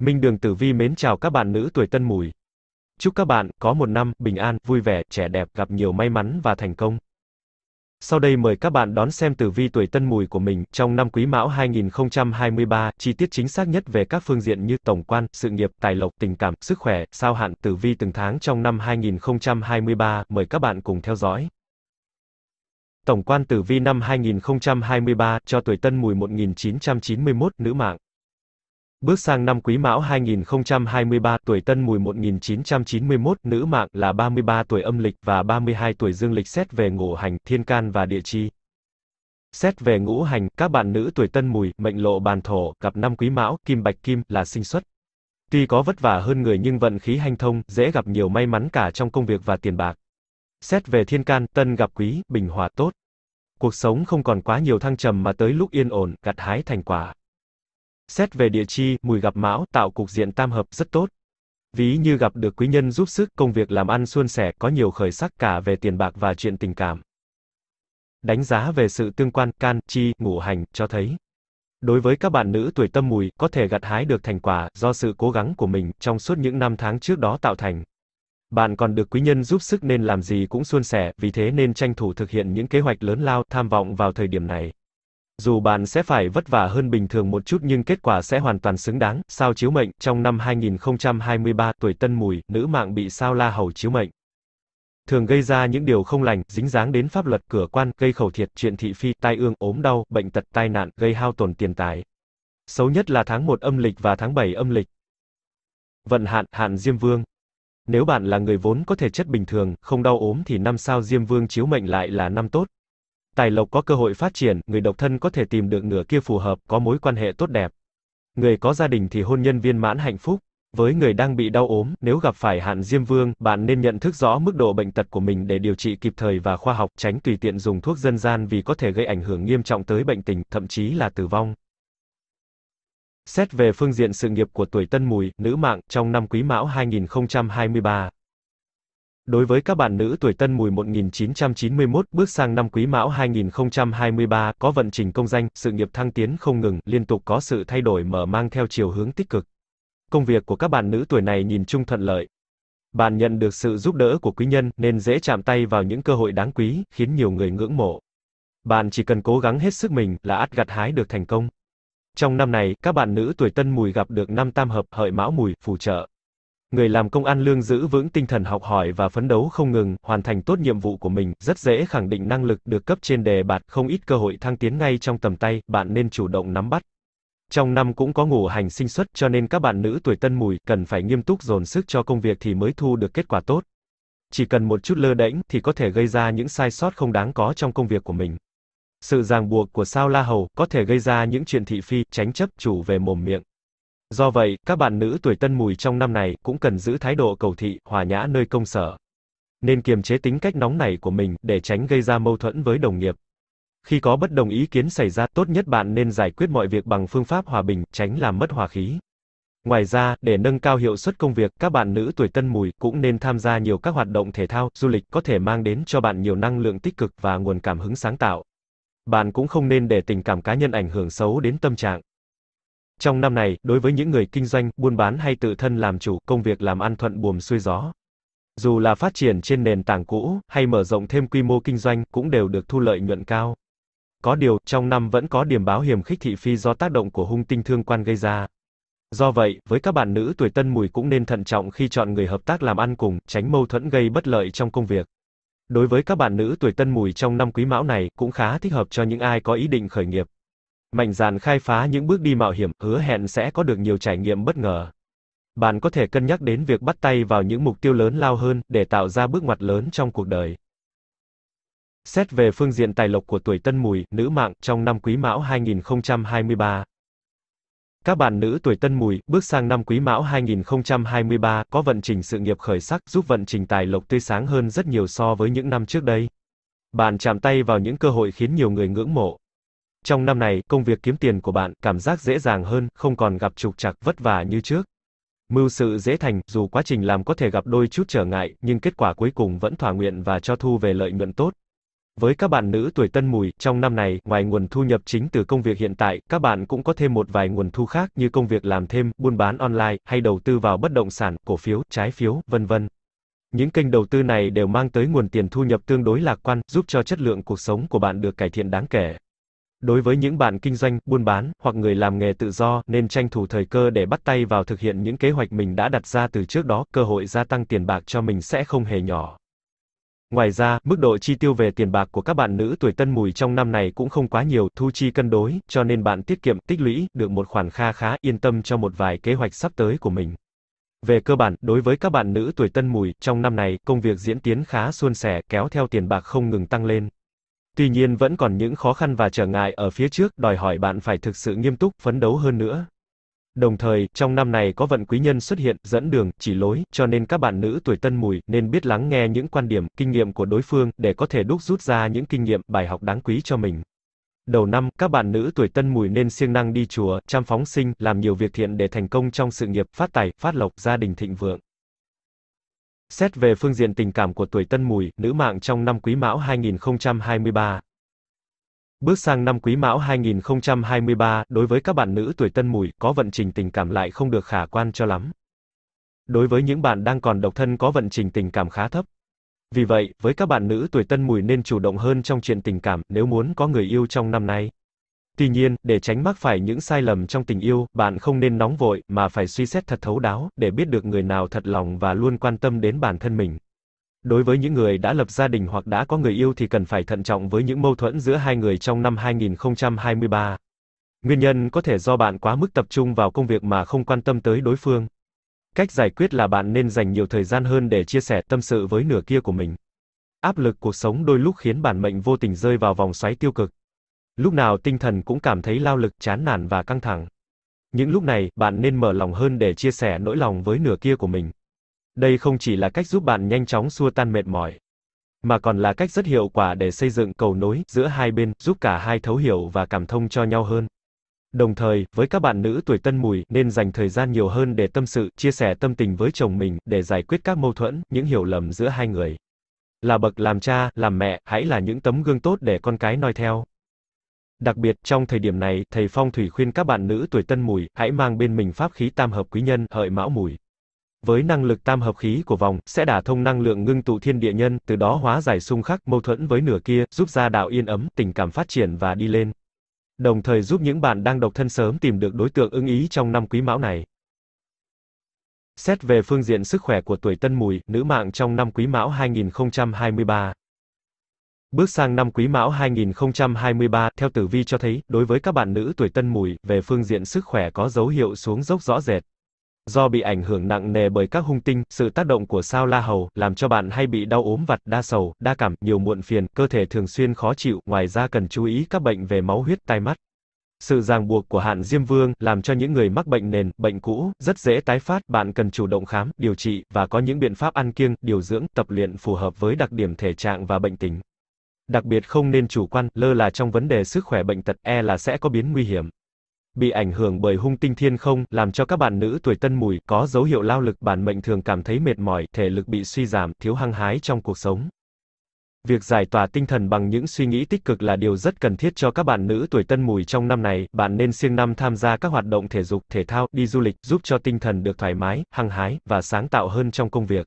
Minh Đường Tử Vi mến chào các bạn nữ tuổi Tân Mùi. Chúc các bạn có một năm bình an, vui vẻ, trẻ đẹp, gặp nhiều may mắn và thành công. Sau đây mời các bạn đón xem tử vi tuổi Tân Mùi của mình trong năm Quý Mão 2023, chi tiết chính xác nhất về các phương diện như tổng quan, sự nghiệp, tài lộc, tình cảm, sức khỏe, sao hạn, tử vi từng tháng trong năm 2023, mời các bạn cùng theo dõi. Tổng quan tử vi năm 2023 cho tuổi Tân Mùi 1991, nữ mạng. Bước sang năm Quý Mão 2023, tuổi Tân Mùi 1991, nữ mạng là 33 tuổi âm lịch và 32 tuổi dương lịch xét về ngũ hành, thiên can và địa chi. Xét về ngũ hành, các bạn nữ tuổi Tân Mùi, mệnh lộ bàn thổ, gặp năm Quý Mão, kim bạch kim là sinh xuất. Tuy có vất vả hơn người nhưng vận khí hanh thông, dễ gặp nhiều may mắn cả trong công việc và tiền bạc. Xét về thiên can, Tân gặp Quý, bình hòa tốt. Cuộc sống không còn quá nhiều thăng trầm mà tới lúc yên ổn, gặt hái thành quả. Xét về địa chi, mùi gặp mão, tạo cục diện tam hợp, rất tốt. Ví như gặp được quý nhân giúp sức, công việc làm ăn suôn sẻ, có nhiều khởi sắc cả về tiền bạc và chuyện tình cảm. Đánh giá về sự tương quan, can, chi, ngũ hành, cho thấy. Đối với các bạn nữ tuổi tâm mùi, có thể gặt hái được thành quả, do sự cố gắng của mình, trong suốt những năm tháng trước đó tạo thành. Bạn còn được quý nhân giúp sức nên làm gì cũng suôn sẻ, vì thế nên tranh thủ thực hiện những kế hoạch lớn lao, tham vọng vào thời điểm này. Dù bạn sẽ phải vất vả hơn bình thường một chút nhưng kết quả sẽ hoàn toàn xứng đáng. Sao chiếu mệnh, trong năm 2023, tuổi Tân Mùi, nữ mạng bị sao La Hầu chiếu mệnh thường gây ra những điều không lành, dính dáng đến pháp luật cửa quan, gây khẩu thiệt, chuyện thị phi, tai ương, ốm đau, bệnh tật, tai nạn, gây hao tổn tiền tài. Xấu nhất là tháng 1 âm lịch và tháng 7 âm lịch. Vận hạn, hạn Diêm Vương. Nếu bạn là người vốn có thể chất bình thường, không đau ốm thì năm sao Diêm Vương chiếu mệnh lại là năm tốt. Tài lộc có cơ hội phát triển, người độc thân có thể tìm được nửa kia phù hợp, có mối quan hệ tốt đẹp. Người có gia đình thì hôn nhân viên mãn hạnh phúc. Với người đang bị đau ốm, nếu gặp phải hạn diêm vương, bạn nên nhận thức rõ mức độ bệnh tật của mình để điều trị kịp thời và khoa học, tránh tùy tiện dùng thuốc dân gian vì có thể gây ảnh hưởng nghiêm trọng tới bệnh tình, thậm chí là tử vong. Xét về phương diện sự nghiệp của tuổi Tân Mùi, nữ mạng, trong năm Quý Mão 2023, Đối với các bạn nữ tuổi Tân Mùi 1991, bước sang năm Quý Mão 2023, có vận trình công danh, sự nghiệp thăng tiến không ngừng, liên tục có sự thay đổi mở mang theo chiều hướng tích cực. Công việc của các bạn nữ tuổi này nhìn chung thuận lợi. Bạn nhận được sự giúp đỡ của quý nhân nên dễ chạm tay vào những cơ hội đáng quý, khiến nhiều người ngưỡng mộ. Bạn chỉ cần cố gắng hết sức mình là ắt gặt hái được thành công. Trong năm này, các bạn nữ tuổi Tân Mùi gặp được năm tam hợp, hợi mão mùi, phù trợ. Người làm công an lương giữ vững tinh thần học hỏi và phấn đấu không ngừng, hoàn thành tốt nhiệm vụ của mình, rất dễ khẳng định năng lực được cấp trên đề bạt, không ít cơ hội thăng tiến ngay trong tầm tay, bạn nên chủ động nắm bắt. Trong năm cũng có ngủ hành sinh xuất, cho nên các bạn nữ tuổi tân mùi cần phải nghiêm túc dồn sức cho công việc thì mới thu được kết quả tốt. Chỉ cần một chút lơ đễnh thì có thể gây ra những sai sót không đáng có trong công việc của mình. Sự ràng buộc của sao La Hầu có thể gây ra những chuyện thị phi, tránh chấp chủ về mồm miệng. Do vậy, các bạn nữ tuổi tân mùi trong năm này cũng cần giữ thái độ cầu thị, hòa nhã nơi công sở. Nên kiềm chế tính cách nóng này của mình để tránh gây ra mâu thuẫn với đồng nghiệp. Khi có bất đồng ý kiến xảy ra, tốt nhất bạn nên giải quyết mọi việc bằng phương pháp hòa bình, tránh làm mất hòa khí. Ngoài ra, để nâng cao hiệu suất công việc, các bạn nữ tuổi tân mùi cũng nên tham gia nhiều các hoạt động thể thao, du lịch có thể mang đến cho bạn nhiều năng lượng tích cực và nguồn cảm hứng sáng tạo. Bạn cũng không nên để tình cảm cá nhân ảnh hưởng xấu đến tâm trạng. Trong năm này, đối với những người kinh doanh, buôn bán hay tự thân làm chủ, công việc làm ăn thuận buồm xuôi gió. Dù là phát triển trên nền tảng cũ, hay mở rộng thêm quy mô kinh doanh, cũng đều được thu lợi nhuận cao. Có điều, trong năm vẫn có điểm báo hiểm khích thị phi do tác động của hung tinh thương quan gây ra. Do vậy, với các bạn nữ tuổi tân mùi cũng nên thận trọng khi chọn người hợp tác làm ăn cùng, tránh mâu thuẫn gây bất lợi trong công việc. Đối với các bạn nữ tuổi tân mùi trong năm quý mão này, cũng khá thích hợp cho những ai có ý định khởi nghiệp. Mạnh dạn khai phá những bước đi mạo hiểm, hứa hẹn sẽ có được nhiều trải nghiệm bất ngờ. Bạn có thể cân nhắc đến việc bắt tay vào những mục tiêu lớn lao hơn để tạo ra bước ngoặt lớn trong cuộc đời. Xét về phương diện tài lộc của tuổi Tân Mùi, nữ mạng trong năm Quý Mão 2023. Các bạn nữ tuổi Tân Mùi, bước sang năm Quý Mão 2023 có vận trình sự nghiệp khởi sắc, giúp vận trình tài lộc tươi sáng hơn rất nhiều so với những năm trước đây. Bạn chạm tay vào những cơ hội khiến nhiều người ngưỡng mộ, trong năm này, công việc kiếm tiền của bạn cảm giác dễ dàng hơn, không còn gặp trục trặc vất vả như trước. Mưu sự dễ thành, dù quá trình làm có thể gặp đôi chút trở ngại, nhưng kết quả cuối cùng vẫn thỏa nguyện và cho thu về lợi nhuận tốt. Với các bạn nữ tuổi tân mùi, trong năm này, ngoài nguồn thu nhập chính từ công việc hiện tại, các bạn cũng có thêm một vài nguồn thu khác như công việc làm thêm, buôn bán online hay đầu tư vào bất động sản, cổ phiếu, trái phiếu, vân vân. Những kênh đầu tư này đều mang tới nguồn tiền thu nhập tương đối lạc quan, giúp cho chất lượng cuộc sống của bạn được cải thiện đáng kể. Đối với những bạn kinh doanh, buôn bán hoặc người làm nghề tự do nên tranh thủ thời cơ để bắt tay vào thực hiện những kế hoạch mình đã đặt ra từ trước đó, cơ hội gia tăng tiền bạc cho mình sẽ không hề nhỏ. Ngoài ra, mức độ chi tiêu về tiền bạc của các bạn nữ tuổi Tân Mùi trong năm này cũng không quá nhiều, thu chi cân đối, cho nên bạn tiết kiệm, tích lũy được một khoản kha khá, yên tâm cho một vài kế hoạch sắp tới của mình. Về cơ bản, đối với các bạn nữ tuổi Tân Mùi, trong năm này, công việc diễn tiến khá suôn sẻ, kéo theo tiền bạc không ngừng tăng lên. Tuy nhiên vẫn còn những khó khăn và trở ngại ở phía trước, đòi hỏi bạn phải thực sự nghiêm túc, phấn đấu hơn nữa. Đồng thời, trong năm này có vận quý nhân xuất hiện, dẫn đường, chỉ lối, cho nên các bạn nữ tuổi tân mùi nên biết lắng nghe những quan điểm, kinh nghiệm của đối phương để có thể đúc rút ra những kinh nghiệm, bài học đáng quý cho mình. Đầu năm, các bạn nữ tuổi tân mùi nên siêng năng đi chùa, chăm phóng sinh, làm nhiều việc thiện để thành công trong sự nghiệp, phát tài, phát lộc, gia đình thịnh vượng. Xét về phương diện tình cảm của tuổi Tân Mùi, nữ mạng trong năm Quý Mão 2023. Bước sang năm Quý Mão 2023, đối với các bạn nữ tuổi Tân Mùi, có vận trình tình cảm lại không được khả quan cho lắm. Đối với những bạn đang còn độc thân có vận trình tình cảm khá thấp. Vì vậy, với các bạn nữ tuổi Tân Mùi nên chủ động hơn trong chuyện tình cảm nếu muốn có người yêu trong năm nay. Tuy nhiên, để tránh mắc phải những sai lầm trong tình yêu, bạn không nên nóng vội, mà phải suy xét thật thấu đáo, để biết được người nào thật lòng và luôn quan tâm đến bản thân mình. Đối với những người đã lập gia đình hoặc đã có người yêu thì cần phải thận trọng với những mâu thuẫn giữa hai người trong năm 2023. Nguyên nhân có thể do bạn quá mức tập trung vào công việc mà không quan tâm tới đối phương. Cách giải quyết là bạn nên dành nhiều thời gian hơn để chia sẻ tâm sự với nửa kia của mình. Áp lực cuộc sống đôi lúc khiến bản mệnh vô tình rơi vào vòng xoáy tiêu cực. Lúc nào tinh thần cũng cảm thấy lao lực, chán nản và căng thẳng. Những lúc này, bạn nên mở lòng hơn để chia sẻ nỗi lòng với nửa kia của mình. Đây không chỉ là cách giúp bạn nhanh chóng xua tan mệt mỏi, mà còn là cách rất hiệu quả để xây dựng cầu nối giữa hai bên, giúp cả hai thấu hiểu và cảm thông cho nhau hơn. Đồng thời, với các bạn nữ tuổi tân mùi, nên dành thời gian nhiều hơn để tâm sự, chia sẻ tâm tình với chồng mình, để giải quyết các mâu thuẫn, những hiểu lầm giữa hai người. Là bậc làm cha, làm mẹ, hãy là những tấm gương tốt để con cái noi theo. Đặc biệt, trong thời điểm này, thầy phong thủy khuyên các bạn nữ tuổi tân mùi, hãy mang bên mình pháp khí tam hợp quý nhân, hợi mão mùi. Với năng lực tam hợp khí của vòng, sẽ đả thông năng lượng ngưng tụ thiên địa nhân, từ đó hóa giải xung khắc, mâu thuẫn với nửa kia, giúp gia đạo yên ấm, tình cảm phát triển và đi lên. Đồng thời giúp những bạn đang độc thân sớm tìm được đối tượng ưng ý trong năm quý mão này. Xét về phương diện sức khỏe của tuổi tân mùi, nữ mạng trong năm quý mão 2023, Bước sang năm Quý Mão 2023, theo tử vi cho thấy, đối với các bạn nữ tuổi Tân Mùi, về phương diện sức khỏe có dấu hiệu xuống dốc rõ rệt. Do bị ảnh hưởng nặng nề bởi các hung tinh, sự tác động của sao La Hầu làm cho bạn hay bị đau ốm vặt, đa sầu, đa cảm, nhiều muộn phiền, cơ thể thường xuyên khó chịu, ngoài ra cần chú ý các bệnh về máu huyết, tai mắt. Sự ràng buộc của hạn Diêm Vương làm cho những người mắc bệnh nền, bệnh cũ rất dễ tái phát, bạn cần chủ động khám, điều trị và có những biện pháp ăn kiêng, điều dưỡng, tập luyện phù hợp với đặc điểm thể trạng và bệnh tình. Đặc biệt không nên chủ quan, lơ là trong vấn đề sức khỏe bệnh tật, e là sẽ có biến nguy hiểm. Bị ảnh hưởng bởi hung tinh thiên không, làm cho các bạn nữ tuổi tân mùi, có dấu hiệu lao lực, bản mệnh thường cảm thấy mệt mỏi, thể lực bị suy giảm, thiếu hăng hái trong cuộc sống. Việc giải tỏa tinh thần bằng những suy nghĩ tích cực là điều rất cần thiết cho các bạn nữ tuổi tân mùi trong năm này, bạn nên siêng năm tham gia các hoạt động thể dục, thể thao, đi du lịch, giúp cho tinh thần được thoải mái, hăng hái, và sáng tạo hơn trong công việc.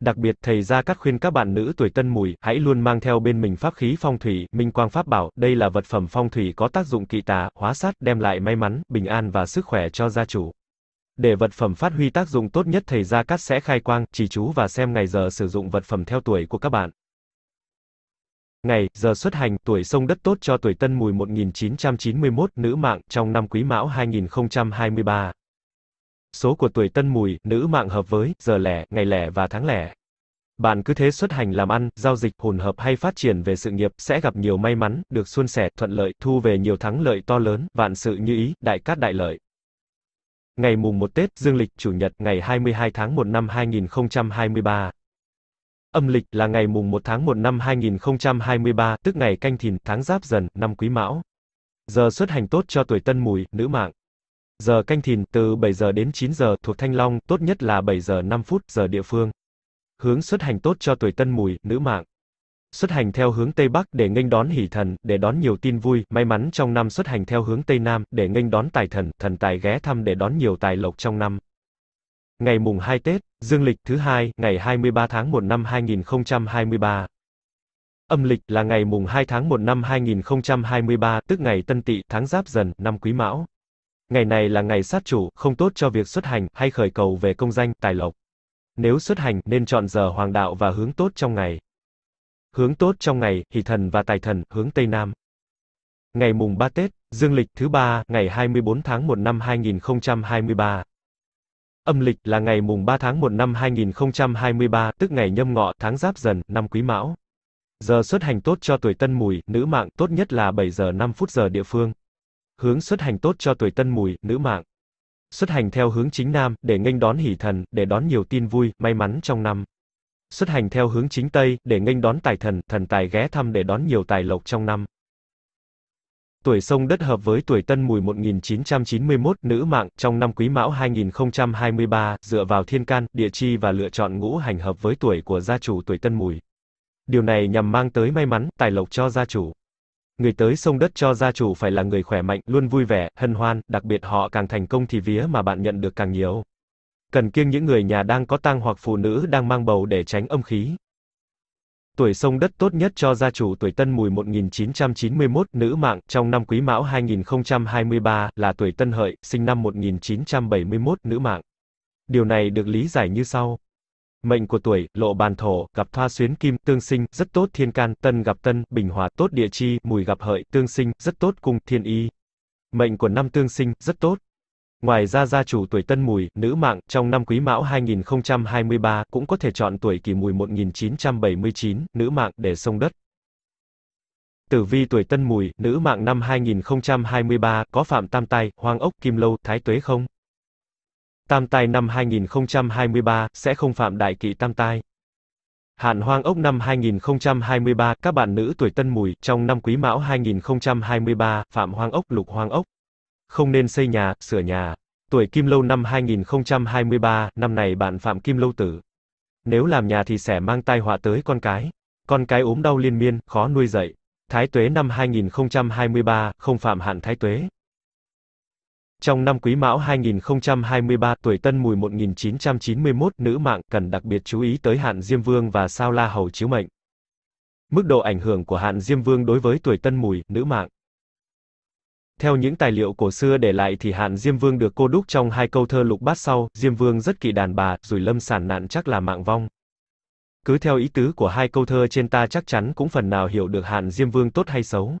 Đặc biệt, thầy Gia Cát khuyên các bạn nữ tuổi tân mùi, hãy luôn mang theo bên mình pháp khí phong thủy, minh quang pháp bảo, đây là vật phẩm phong thủy có tác dụng kỵ tà, hóa sát, đem lại may mắn, bình an và sức khỏe cho gia chủ. Để vật phẩm phát huy tác dụng tốt nhất thầy Gia Cát sẽ khai quang, chỉ chú và xem ngày giờ sử dụng vật phẩm theo tuổi của các bạn. Ngày, giờ xuất hành, tuổi sông đất tốt cho tuổi tân mùi 1991, nữ mạng, trong năm quý mão 2023 số của tuổi tân mùi, nữ mạng hợp với, giờ lẻ, ngày lẻ và tháng lẻ. Bạn cứ thế xuất hành làm ăn, giao dịch, hồn hợp hay phát triển về sự nghiệp, sẽ gặp nhiều may mắn, được suôn sẻ, thuận lợi, thu về nhiều thắng lợi to lớn, vạn sự như ý, đại cát đại lợi. Ngày mùng 1 Tết, dương lịch, chủ nhật, ngày 22 tháng 1 năm 2023. Âm lịch là ngày mùng 1 tháng 1 năm 2023, tức ngày canh thìn, tháng giáp dần, năm quý mão. Giờ xuất hành tốt cho tuổi tân mùi, nữ mạng giờ canh thìn từ 7 giờ đến 9 giờ thuộc Thanh Long, tốt nhất là 7 giờ 5 phút giờ địa phương. Hướng xuất hành tốt cho tuổi tân mùi, nữ mạng. Xuất hành theo hướng Tây Bắc để nghênh đón hỷ thần, để đón nhiều tin vui, may mắn trong năm xuất hành theo hướng Tây Nam để nghênh đón tài thần, thần tài ghé thăm để đón nhiều tài lộc trong năm. Ngày mùng 2 Tết, dương lịch thứ hai, ngày 23 tháng 1 năm 2023. Âm lịch là ngày mùng 2 tháng 1 năm 2023, tức ngày Tân Tỵ, tháng Giáp Dần, năm Quý Mão. Ngày này là ngày sát chủ, không tốt cho việc xuất hành, hay khởi cầu về công danh, tài lộc. Nếu xuất hành, nên chọn giờ hoàng đạo và hướng tốt trong ngày. Hướng tốt trong ngày, hỷ thần và tài thần, hướng Tây Nam. Ngày mùng 3 Tết, dương lịch thứ 3, ngày 24 tháng 1 năm 2023. Âm lịch là ngày mùng 3 tháng 1 năm 2023, tức ngày nhâm ngọ, tháng giáp dần, năm quý mão. Giờ xuất hành tốt cho tuổi tân mùi, nữ mạng, tốt nhất là 7 giờ 5 phút giờ địa phương hướng xuất hành tốt cho tuổi tân mùi, nữ mạng. Xuất hành theo hướng chính nam, để nghênh đón hỷ thần, để đón nhiều tin vui, may mắn trong năm. Xuất hành theo hướng chính tây, để nghênh đón tài thần, thần tài ghé thăm để đón nhiều tài lộc trong năm. Tuổi sông đất hợp với tuổi tân mùi 1991, nữ mạng, trong năm quý mão 2023, dựa vào thiên can, địa chi và lựa chọn ngũ hành hợp với tuổi của gia chủ tuổi tân mùi. Điều này nhằm mang tới may mắn, tài lộc cho gia chủ. Người tới sông đất cho gia chủ phải là người khỏe mạnh, luôn vui vẻ, hân hoan, đặc biệt họ càng thành công thì vía mà bạn nhận được càng nhiều. Cần kiêng những người nhà đang có tang hoặc phụ nữ đang mang bầu để tránh âm khí. Tuổi sông đất tốt nhất cho gia chủ tuổi Tân Mùi 1991, nữ mạng, trong năm Quý Mão 2023, là tuổi Tân Hợi, sinh năm 1971, nữ mạng. Điều này được lý giải như sau. Mệnh của tuổi, lộ bàn thổ, gặp thoa xuyến kim, tương sinh, rất tốt thiên can, tân gặp tân, bình hòa, tốt địa chi, mùi gặp hợi, tương sinh, rất tốt cung, thiên y. Mệnh của năm tương sinh, rất tốt. Ngoài ra gia chủ tuổi Tân Mùi, nữ mạng, trong năm Quý Mão 2023 cũng có thể chọn tuổi Kỷ Mùi 1979, nữ mạng để sông đất. Tử vi tuổi Tân Mùi, nữ mạng năm 2023 có phạm tam tai, hoang ốc, kim lâu, thái tuế không? Tam tai năm 2023 sẽ không phạm đại kỵ tam tai. Hạn Hoang Ốc năm 2023, các bạn nữ tuổi Tân Mùi, trong năm Quý Mão 2023, Phạm Hoang Ốc, Lục Hoang Ốc. Không nên xây nhà, sửa nhà. Tuổi Kim Lâu năm 2023, năm này bạn Phạm Kim Lâu tử. Nếu làm nhà thì sẽ mang tai họa tới con cái. Con cái ốm đau liên miên, khó nuôi dạy. Thái Tuế năm 2023, không phạm hạn Thái Tuế. Trong năm Quý Mão 2023 tuổi Tân Mùi 1991 nữ mạng cần đặc biệt chú ý tới hạn Diêm Vương và sao La Hầu chiếu mệnh. Mức độ ảnh hưởng của hạn Diêm Vương đối với tuổi Tân Mùi, nữ mạng. Theo những tài liệu cổ xưa để lại thì hạn Diêm Vương được cô đúc trong hai câu thơ lục bát sau, Diêm Vương rất kỵ đàn bà, rủi lâm sản nạn chắc là mạng vong. Cứ theo ý tứ của hai câu thơ trên ta chắc chắn cũng phần nào hiểu được hạn Diêm Vương tốt hay xấu.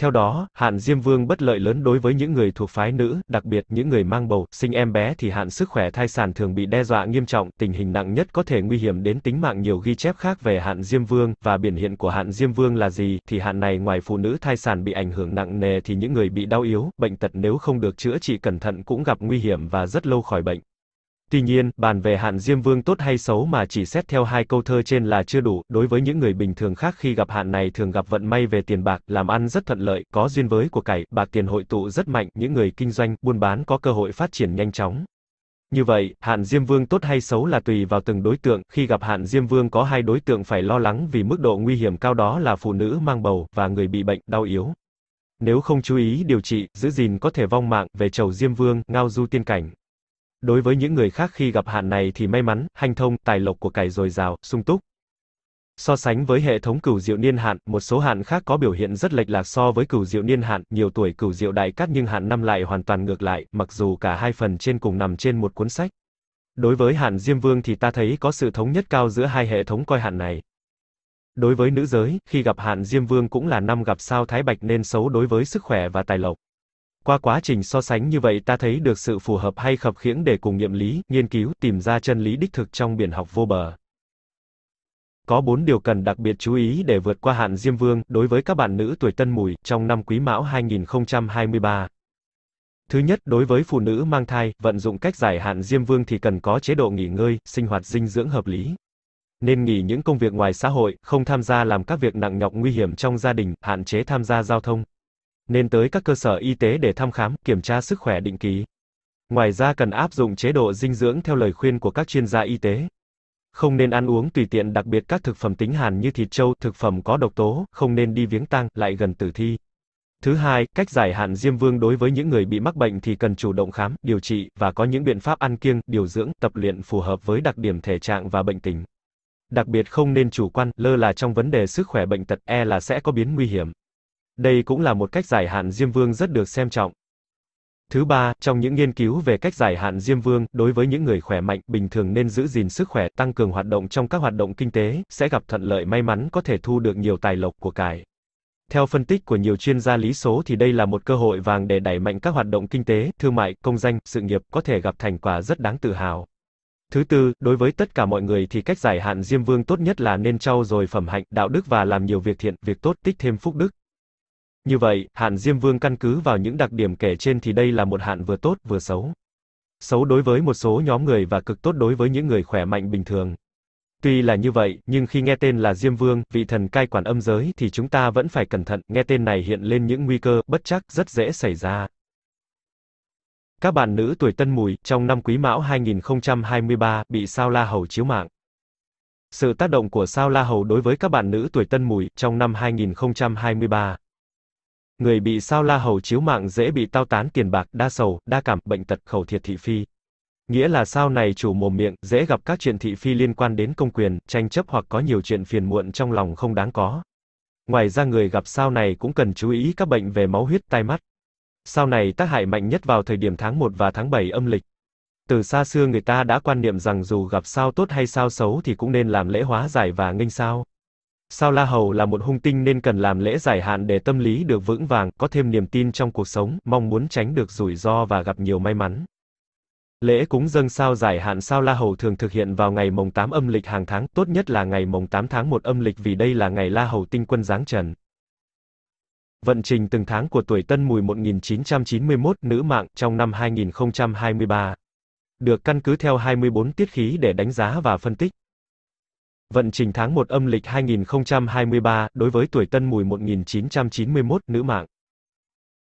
Theo đó, hạn Diêm Vương bất lợi lớn đối với những người thuộc phái nữ, đặc biệt những người mang bầu, sinh em bé thì hạn sức khỏe thai sản thường bị đe dọa nghiêm trọng, tình hình nặng nhất có thể nguy hiểm đến tính mạng nhiều ghi chép khác về hạn Diêm Vương và biển hiện của hạn Diêm Vương là gì thì hạn này ngoài phụ nữ thai sản bị ảnh hưởng nặng nề thì những người bị đau yếu, bệnh tật nếu không được chữa trị cẩn thận cũng gặp nguy hiểm và rất lâu khỏi bệnh. Tuy nhiên, bàn về hạn Diêm Vương tốt hay xấu mà chỉ xét theo hai câu thơ trên là chưa đủ, đối với những người bình thường khác khi gặp hạn này thường gặp vận may về tiền bạc, làm ăn rất thuận lợi, có duyên với của cải, bạc tiền hội tụ rất mạnh, những người kinh doanh, buôn bán có cơ hội phát triển nhanh chóng. Như vậy, hạn Diêm Vương tốt hay xấu là tùy vào từng đối tượng, khi gặp hạn Diêm Vương có hai đối tượng phải lo lắng vì mức độ nguy hiểm cao đó là phụ nữ mang bầu và người bị bệnh, đau yếu. Nếu không chú ý điều trị, giữ gìn có thể vong mạng, về chầu Diêm Vương, ngao du tiên cảnh. Đối với những người khác khi gặp hạn này thì may mắn, hanh thông, tài lộc của cải dồi dào, sung túc. So sánh với hệ thống cửu diệu niên hạn, một số hạn khác có biểu hiện rất lệch lạc so với cửu diệu niên hạn, nhiều tuổi cửu diệu đại cát nhưng hạn năm lại hoàn toàn ngược lại, mặc dù cả hai phần trên cùng nằm trên một cuốn sách. Đối với hạn Diêm Vương thì ta thấy có sự thống nhất cao giữa hai hệ thống coi hạn này. Đối với nữ giới, khi gặp hạn Diêm Vương cũng là năm gặp sao Thái Bạch nên xấu đối với sức khỏe và tài lộc. Qua quá trình so sánh như vậy ta thấy được sự phù hợp hay khập khiễng để cùng nghiệm lý, nghiên cứu, tìm ra chân lý đích thực trong biển học vô bờ. Có bốn điều cần đặc biệt chú ý để vượt qua hạn Diêm Vương đối với các bạn nữ tuổi Tân Mùi trong năm Quý Mão 2023. Thứ nhất, đối với phụ nữ mang thai, vận dụng cách giải hạn Diêm Vương thì cần có chế độ nghỉ ngơi, sinh hoạt dinh dưỡng hợp lý. Nên nghỉ những công việc ngoài xã hội, không tham gia làm các việc nặng nhọc nguy hiểm trong gia đình, hạn chế tham gia giao thông, nên tới các cơ sở y tế để thăm khám, kiểm tra sức khỏe định kỳ. Ngoài ra cần áp dụng chế độ dinh dưỡng theo lời khuyên của các chuyên gia y tế. Không nên ăn uống tùy tiện đặc biệt các thực phẩm tính hàn như thịt trâu, thực phẩm có độc tố, không nên đi viếng tang, lại gần tử thi. Thứ hai, cách giải hạn diêm vương đối với những người bị mắc bệnh thì cần chủ động khám, điều trị và có những biện pháp ăn kiêng, điều dưỡng, tập luyện phù hợp với đặc điểm thể trạng và bệnh tình. Đặc biệt không nên chủ quan, lơ là trong vấn đề sức khỏe bệnh tật e là sẽ có biến nguy hiểm. Đây cũng là một cách giải hạn Diêm Vương rất được xem trọng. Thứ ba, trong những nghiên cứu về cách giải hạn Diêm Vương, đối với những người khỏe mạnh, bình thường nên giữ gìn sức khỏe, tăng cường hoạt động trong các hoạt động kinh tế, sẽ gặp thuận lợi may mắn có thể thu được nhiều tài lộc của cải. Theo phân tích của nhiều chuyên gia lý số thì đây là một cơ hội vàng để đẩy mạnh các hoạt động kinh tế, thương mại, công danh, sự nghiệp có thể gặp thành quả rất đáng tự hào. Thứ tư, đối với tất cả mọi người thì cách giải hạn Diêm Vương tốt nhất là nên trau dồi phẩm hạnh, đạo đức và làm nhiều việc thiện, việc tốt, tích thêm phúc đức. Như vậy, hạn Diêm Vương căn cứ vào những đặc điểm kể trên thì đây là một hạn vừa tốt vừa xấu. Xấu đối với một số nhóm người và cực tốt đối với những người khỏe mạnh bình thường. Tuy là như vậy, nhưng khi nghe tên là Diêm Vương, vị thần cai quản âm giới thì chúng ta vẫn phải cẩn thận, nghe tên này hiện lên những nguy cơ bất chắc rất dễ xảy ra. Các bạn nữ tuổi Tân Mùi trong năm Quý Mão 2023 bị sao La Hầu chiếu mạng. Sự tác động của sao La Hầu đối với các bạn nữ tuổi Tân Mùi trong năm 2023 Người bị sao la hầu chiếu mạng dễ bị tao tán tiền bạc, đa sầu, đa cảm, bệnh tật, khẩu thiệt thị phi. Nghĩa là sao này chủ mồm miệng, dễ gặp các chuyện thị phi liên quan đến công quyền, tranh chấp hoặc có nhiều chuyện phiền muộn trong lòng không đáng có. Ngoài ra người gặp sao này cũng cần chú ý các bệnh về máu huyết tai mắt. Sao này tác hại mạnh nhất vào thời điểm tháng 1 và tháng 7 âm lịch. Từ xa xưa người ta đã quan niệm rằng dù gặp sao tốt hay sao xấu thì cũng nên làm lễ hóa giải và nghênh sao. Sao La Hầu là một hung tinh nên cần làm lễ giải hạn để tâm lý được vững vàng, có thêm niềm tin trong cuộc sống, mong muốn tránh được rủi ro và gặp nhiều may mắn. Lễ cúng dâng sao giải hạn sao La Hầu thường thực hiện vào ngày mồng 8 âm lịch hàng tháng, tốt nhất là ngày mồng 8 tháng 1 âm lịch vì đây là ngày La Hầu tinh quân giáng trần. Vận trình từng tháng của tuổi Tân Mùi 1991 nữ mạng trong năm 2023. Được căn cứ theo 24 tiết khí để đánh giá và phân tích. Vận trình tháng 1 âm lịch 2023, đối với tuổi tân mùi 1991, nữ mạng.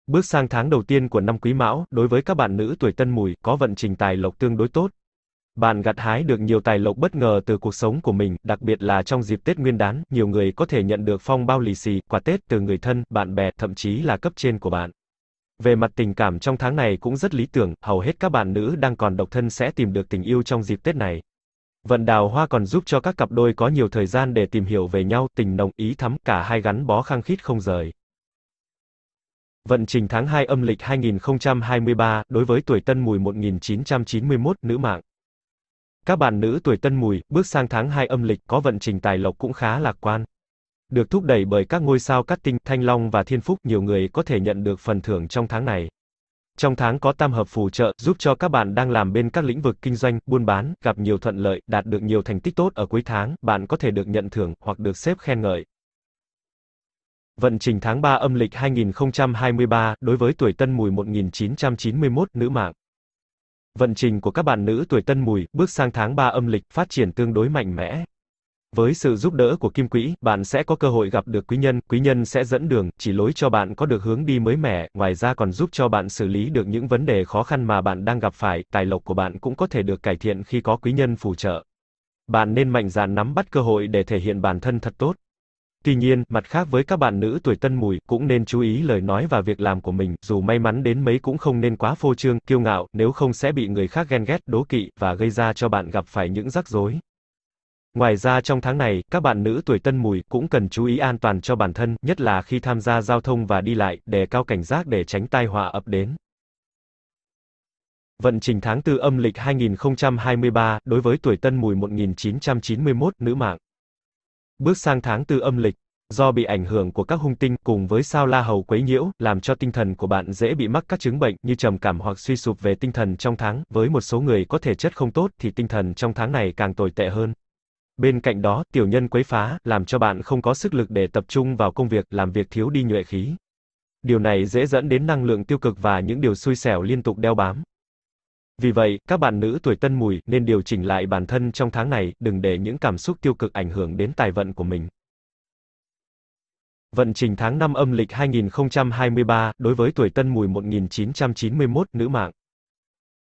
Bước sang tháng đầu tiên của năm quý mão, đối với các bạn nữ tuổi tân mùi, có vận trình tài lộc tương đối tốt. Bạn gặt hái được nhiều tài lộc bất ngờ từ cuộc sống của mình, đặc biệt là trong dịp Tết Nguyên đán, nhiều người có thể nhận được phong bao lì xì, quà Tết từ người thân, bạn bè, thậm chí là cấp trên của bạn. Về mặt tình cảm trong tháng này cũng rất lý tưởng, hầu hết các bạn nữ đang còn độc thân sẽ tìm được tình yêu trong dịp Tết này. Vận đào hoa còn giúp cho các cặp đôi có nhiều thời gian để tìm hiểu về nhau, tình nồng ý thắm, cả hai gắn bó khăng khít không rời. Vận trình tháng 2 âm lịch 2023, đối với tuổi Tân Mùi 1991, nữ mạng. Các bạn nữ tuổi Tân Mùi, bước sang tháng 2 âm lịch có vận trình tài lộc cũng khá lạc quan. Được thúc đẩy bởi các ngôi sao cát tinh, thanh long và thiên phúc, nhiều người có thể nhận được phần thưởng trong tháng này. Trong tháng có tam hợp phù trợ, giúp cho các bạn đang làm bên các lĩnh vực kinh doanh, buôn bán, gặp nhiều thuận lợi, đạt được nhiều thành tích tốt ở cuối tháng, bạn có thể được nhận thưởng, hoặc được xếp khen ngợi. Vận trình tháng 3 âm lịch 2023, đối với tuổi tân mùi 1991, nữ mạng. Vận trình của các bạn nữ tuổi tân mùi, bước sang tháng 3 âm lịch, phát triển tương đối mạnh mẽ. Với sự giúp đỡ của Kim Quỹ, bạn sẽ có cơ hội gặp được quý nhân, quý nhân sẽ dẫn đường, chỉ lối cho bạn có được hướng đi mới mẻ, ngoài ra còn giúp cho bạn xử lý được những vấn đề khó khăn mà bạn đang gặp phải, tài lộc của bạn cũng có thể được cải thiện khi có quý nhân phù trợ. Bạn nên mạnh dạn nắm bắt cơ hội để thể hiện bản thân thật tốt. Tuy nhiên, mặt khác với các bạn nữ tuổi tân mùi, cũng nên chú ý lời nói và việc làm của mình, dù may mắn đến mấy cũng không nên quá phô trương, kiêu ngạo, nếu không sẽ bị người khác ghen ghét, đố kỵ, và gây ra cho bạn gặp phải những rắc rối. Ngoài ra trong tháng này, các bạn nữ tuổi tân mùi cũng cần chú ý an toàn cho bản thân, nhất là khi tham gia giao thông và đi lại, đề cao cảnh giác để tránh tai họa ập đến. Vận trình tháng tư âm lịch 2023 đối với tuổi tân mùi 1991 nữ mạng. Bước sang tháng tư âm lịch, do bị ảnh hưởng của các hung tinh cùng với sao la hầu quấy nhiễu, làm cho tinh thần của bạn dễ bị mắc các chứng bệnh như trầm cảm hoặc suy sụp về tinh thần trong tháng, với một số người có thể chất không tốt thì tinh thần trong tháng này càng tồi tệ hơn. Bên cạnh đó, tiểu nhân quấy phá, làm cho bạn không có sức lực để tập trung vào công việc, làm việc thiếu đi nhuệ khí. Điều này dễ dẫn đến năng lượng tiêu cực và những điều xui xẻo liên tục đeo bám. Vì vậy, các bạn nữ tuổi tân mùi nên điều chỉnh lại bản thân trong tháng này, đừng để những cảm xúc tiêu cực ảnh hưởng đến tài vận của mình. Vận trình tháng 5 âm lịch 2023 đối với tuổi tân mùi 1991 nữ mạng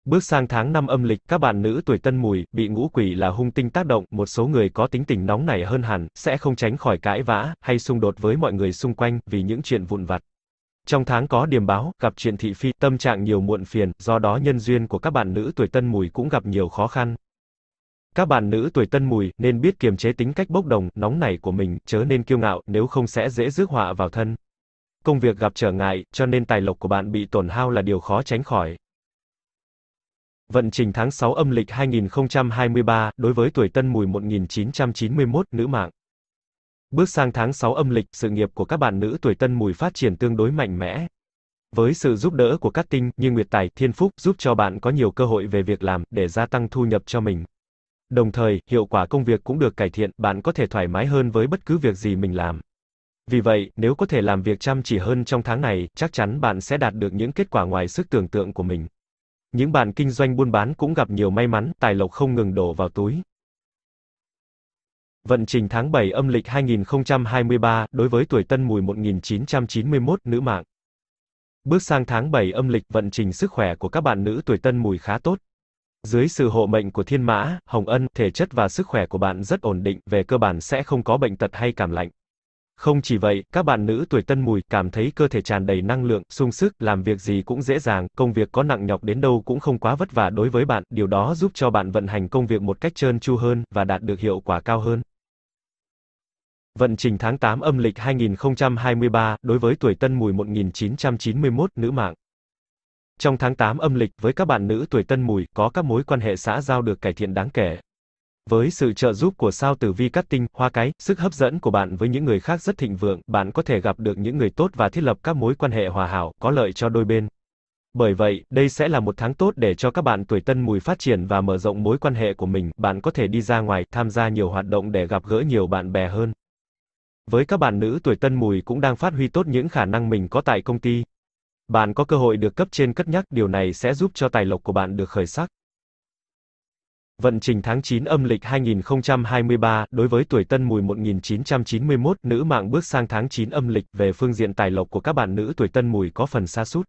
Bước sang tháng 5 âm lịch, các bạn nữ tuổi tân mùi, bị ngũ quỷ là hung tinh tác động, một số người có tính tình nóng nảy hơn hẳn, sẽ không tránh khỏi cãi vã, hay xung đột với mọi người xung quanh, vì những chuyện vụn vặt. Trong tháng có điềm báo, gặp chuyện thị phi, tâm trạng nhiều muộn phiền, do đó nhân duyên của các bạn nữ tuổi tân mùi cũng gặp nhiều khó khăn. Các bạn nữ tuổi tân mùi nên biết kiềm chế tính cách bốc đồng, nóng nảy của mình, chớ nên kiêu ngạo, nếu không sẽ dễ rước họa vào thân. Công việc gặp trở ngại, cho nên tài lộc của bạn bị tổn hao là điều khó tránh khỏi. Vận trình tháng 6 âm lịch 2023, đối với tuổi tân mùi 1991, nữ mạng. Bước sang tháng 6 âm lịch, sự nghiệp của các bạn nữ tuổi tân mùi phát triển tương đối mạnh mẽ. Với sự giúp đỡ của các tinh như Nguyệt Tài, Thiên Phúc giúp cho bạn có nhiều cơ hội về việc làm để gia tăng thu nhập cho mình. Đồng thời, hiệu quả công việc cũng được cải thiện, bạn có thể thoải mái hơn với bất cứ việc gì mình làm. Vì vậy, nếu có thể làm việc chăm chỉ hơn trong tháng này, chắc chắn bạn sẽ đạt được những kết quả ngoài sức tưởng tượng của mình. Những bạn kinh doanh buôn bán cũng gặp nhiều may mắn, tài lộc không ngừng đổ vào túi. Vận trình tháng 7 âm lịch 2023, đối với tuổi Tân Mùi 1991, nữ mạng. Bước sang tháng 7 âm lịch, vận trình sức khỏe của các bạn nữ tuổi Tân Mùi khá tốt. Dưới sự hộ mệnh của Thiên Mã, Hồng Ân, thể chất và sức khỏe của bạn rất ổn định, về cơ bản sẽ không có bệnh tật hay cảm lạnh. Không chỉ vậy, các bạn nữ tuổi tân mùi cảm thấy cơ thể tràn đầy năng lượng, sung sức, làm việc gì cũng dễ dàng, công việc có nặng nhọc đến đâu cũng không quá vất vả đối với bạn, điều đó giúp cho bạn vận hành công việc một cách trơn tru hơn và đạt được hiệu quả cao hơn. Vận trình tháng 8 âm lịch 2023 đối với tuổi Tân Mùi 1991 nữ mạng. Trong tháng 8 âm lịch với các bạn nữ tuổi Tân Mùi có các mối quan hệ xã giao được cải thiện đáng kể. Với sự trợ giúp của sao tử vi cắt tinh, hoa cái, sức hấp dẫn của bạn với những người khác rất thịnh vượng, bạn có thể gặp được những người tốt và thiết lập các mối quan hệ hòa hảo, có lợi cho đôi bên. Bởi vậy, đây sẽ là một tháng tốt để cho các bạn tuổi tân mùi phát triển và mở rộng mối quan hệ của mình, bạn có thể đi ra ngoài, tham gia nhiều hoạt động để gặp gỡ nhiều bạn bè hơn. Với các bạn nữ tuổi tân mùi cũng đang phát huy tốt những khả năng mình có tại công ty. Bạn có cơ hội được cấp trên cất nhắc, điều này sẽ giúp cho tài lộc của bạn được khởi sắc. Vận trình tháng 9 âm lịch 2023, đối với tuổi tân mùi 1991, nữ mạng bước sang tháng 9 âm lịch, về phương diện tài lộc của các bạn nữ tuổi tân mùi có phần xa sút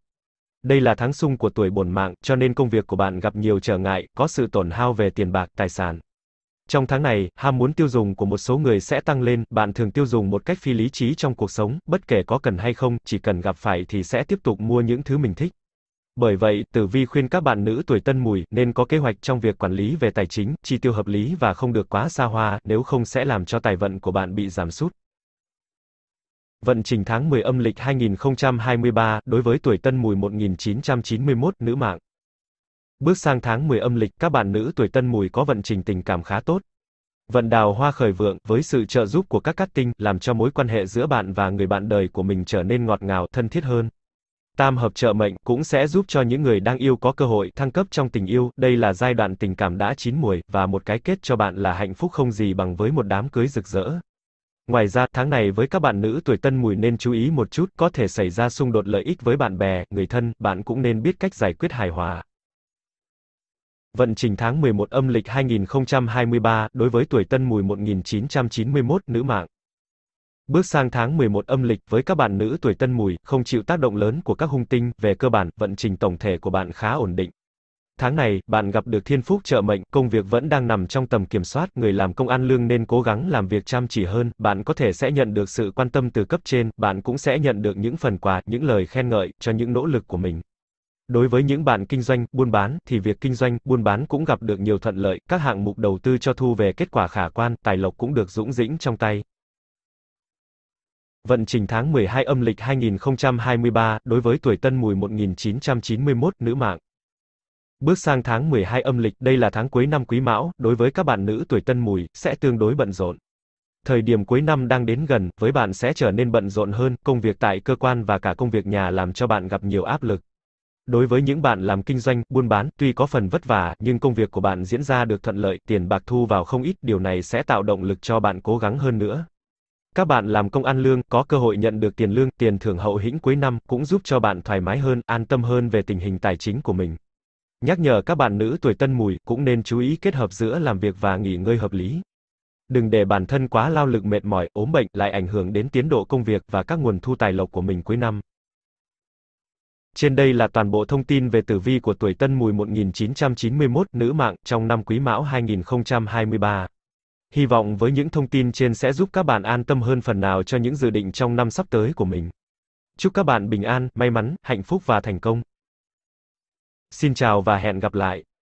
Đây là tháng sung của tuổi bổn mạng, cho nên công việc của bạn gặp nhiều trở ngại, có sự tổn hao về tiền bạc, tài sản. Trong tháng này, ham muốn tiêu dùng của một số người sẽ tăng lên, bạn thường tiêu dùng một cách phi lý trí trong cuộc sống, bất kể có cần hay không, chỉ cần gặp phải thì sẽ tiếp tục mua những thứ mình thích. Bởi vậy, Tử Vi khuyên các bạn nữ tuổi tân mùi nên có kế hoạch trong việc quản lý về tài chính, chi tiêu hợp lý và không được quá xa hoa, nếu không sẽ làm cho tài vận của bạn bị giảm sút. Vận trình tháng 10 âm lịch 2023 đối với tuổi Tân Mùi 1991 nữ mạng. Bước sang tháng 10 âm lịch, các bạn nữ tuổi Tân Mùi có vận trình tình cảm khá tốt. Vận đào hoa khởi vượng với sự trợ giúp của các cát tinh làm cho mối quan hệ giữa bạn và người bạn đời của mình trở nên ngọt ngào, thân thiết hơn. Tam hợp trợ mệnh cũng sẽ giúp cho những người đang yêu có cơ hội thăng cấp trong tình yêu, đây là giai đoạn tình cảm đã chín muồi và một cái kết cho bạn là hạnh phúc không gì bằng với một đám cưới rực rỡ. Ngoài ra, tháng này với các bạn nữ tuổi Tân Mùi nên chú ý một chút, có thể xảy ra xung đột lợi ích với bạn bè, người thân, bạn cũng nên biết cách giải quyết hài hòa. Vận trình tháng 11 âm lịch 2023 đối với tuổi Tân Mùi 1991 nữ mạng Bước sang tháng 11 âm lịch với các bạn nữ tuổi Tân Mùi, không chịu tác động lớn của các hung tinh, về cơ bản, vận trình tổng thể của bạn khá ổn định. Tháng này, bạn gặp được thiên phúc trợ mệnh, công việc vẫn đang nằm trong tầm kiểm soát, người làm công ăn lương nên cố gắng làm việc chăm chỉ hơn, bạn có thể sẽ nhận được sự quan tâm từ cấp trên, bạn cũng sẽ nhận được những phần quà, những lời khen ngợi cho những nỗ lực của mình. Đối với những bạn kinh doanh, buôn bán, thì việc kinh doanh, buôn bán cũng gặp được nhiều thuận lợi, các hạng mục đầu tư cho thu về kết quả khả quan, tài lộc cũng được dũng dĩnh trong tay. Vận trình tháng 12 âm lịch 2023, đối với tuổi Tân Mùi 1991, nữ mạng. Bước sang tháng 12 âm lịch, đây là tháng cuối năm Quý Mão, đối với các bạn nữ tuổi Tân Mùi sẽ tương đối bận rộn. Thời điểm cuối năm đang đến gần, với bạn sẽ trở nên bận rộn hơn, công việc tại cơ quan và cả công việc nhà làm cho bạn gặp nhiều áp lực. Đối với những bạn làm kinh doanh, buôn bán, tuy có phần vất vả, nhưng công việc của bạn diễn ra được thuận lợi, tiền bạc thu vào không ít, điều này sẽ tạo động lực cho bạn cố gắng hơn nữa. Các bạn làm công ăn lương, có cơ hội nhận được tiền lương, tiền thưởng hậu hĩnh cuối năm, cũng giúp cho bạn thoải mái hơn, an tâm hơn về tình hình tài chính của mình. Nhắc nhở các bạn nữ tuổi tân mùi, cũng nên chú ý kết hợp giữa làm việc và nghỉ ngơi hợp lý. Đừng để bản thân quá lao lực mệt mỏi, ốm bệnh, lại ảnh hưởng đến tiến độ công việc và các nguồn thu tài lộc của mình cuối năm. Trên đây là toàn bộ thông tin về tử vi của tuổi Tân Mùi 1991 nữ mạng trong năm Quý Mão 2023. Hy vọng với những thông tin trên sẽ giúp các bạn an tâm hơn phần nào cho những dự định trong năm sắp tới của mình. Chúc các bạn bình an, may mắn, hạnh phúc và thành công. Xin chào và hẹn gặp lại.